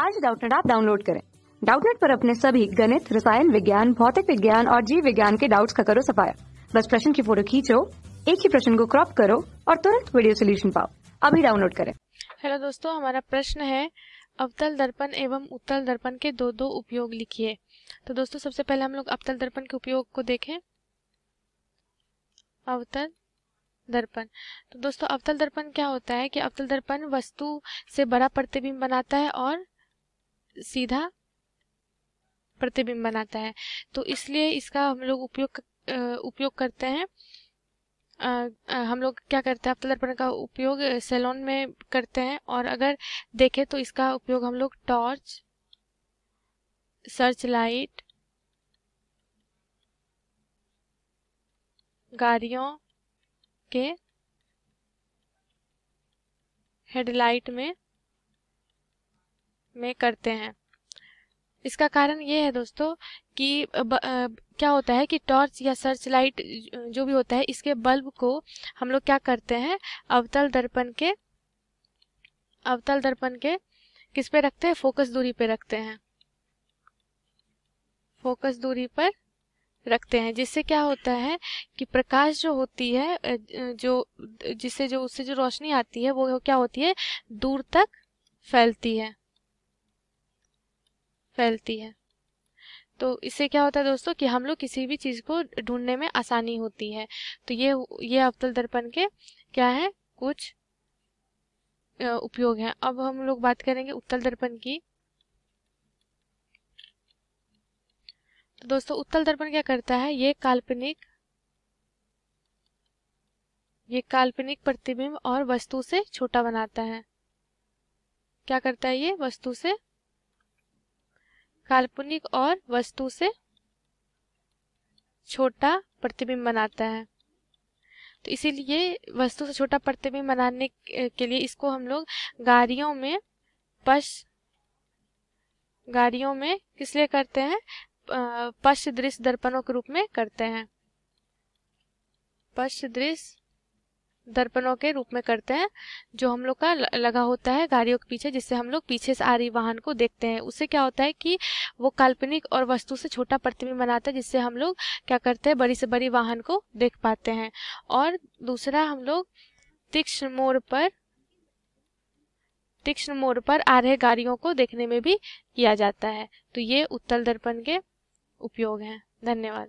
आज डाउटनेट आप डाउनलोड करें डाउटनेट पर अपने सभी गणित रसायन विज्ञान भौतिक विज्ञान और जीव विज्ञान के डाउट्स का करो सफाया बस प्रश्न की फोटो खींचो एक ही प्रश्न को क्रॉप करो और तुरंत वीडियो सोल्यूशन पाओ अभी डाउनलोड करें हेलो दोस्तों हमारा प्रश्न है अवतल दर्पण एवं उत्तल दर्पण के दो दो उपयोग लिखिए तो दोस्तों सबसे पहले हम लोग अवतल दर्पण के उपयोग को देखें अवतल दर्पण तो दोस्तों अवतल दर्पण क्या होता है कि अवतल दर्पण वस्तु से बड़ा प्रतिबिंब बनाता है और सीधा प्रतिबिंब बनाता है तो इसलिए इसका हम लोग उपयोग उपयोग करते हैं आ, आ, हम लोग क्या करते हैं अवतलर्पण का उपयोग सेलोन में करते हैं और अगर देखें तो इसका उपयोग हम लोग टॉर्च सर्च लाइट गाड़ियों के हेडलाइट में में करते हैं इसका कारण ये है दोस्तों कि ब, आ, क्या होता है कि टॉर्च या सर्च लाइट जो भी होता है इसके बल्ब को हम लोग क्या करते हैं अवतल दर्पण के अवतल दर्पण के किस पे रखते हैं फोकस दूरी पे रखते हैं फोकस दूरी पर रखते हैं जिससे क्या होता है कि प्रकाश जो होती है जो जिससे जो उससे जो रोशनी आती है वो क्या होती है दूर तक फैलती है फैलती है तो इससे क्या होता है दोस्तों कि हम लोग किसी भी चीज़ को ढूंढने में आसानी होती है तो ये ये अवतल दर्पण के क्या है कुछ उपयोग हैं अब हम लोग बात करेंगे उत्तल दर्पण की तो दोस्तों उत्तल दर्पण क्या करता है ये काल्पनिक ये काल्पनिक प्रतिबिंब और वस्तु से छोटा बनाता है क्या करता है ये वस्तु से काल्पनिक और वस्तु से छोटा प्रतिबिंब बनाता है तो इसीलिए वस्तु से छोटा प्रतिबिंब बनाने के लिए इसको हम लोग गाड़ियों में पश गाड़ियों में किस लिए करते हैं पश दृश्य दर्पणों के रूप में करते हैं पश दृश्य दर्पणों के रूप में करते हैं जो हम लोग का लगा होता है गाड़ियों के पीछे जिससे हम लोग पीछे से आ रही वाहन को देखते हैं उससे क्या होता है कि वो काल्पनिक और वस्तु से छोटा प्रतिबिंब बनाता है जिससे हम लोग क्या करते हैं बड़ी से बड़ी वाहन को देख पाते हैं और दूसरा हम लोग तीक्ष्ण मोड़ पर तीक्ष्ण मोड़ पर आ रहे गाड़ियों को देखने में भी किया जाता है तो ये उत्तल दर्पण के उपयोग हैं धन्यवाद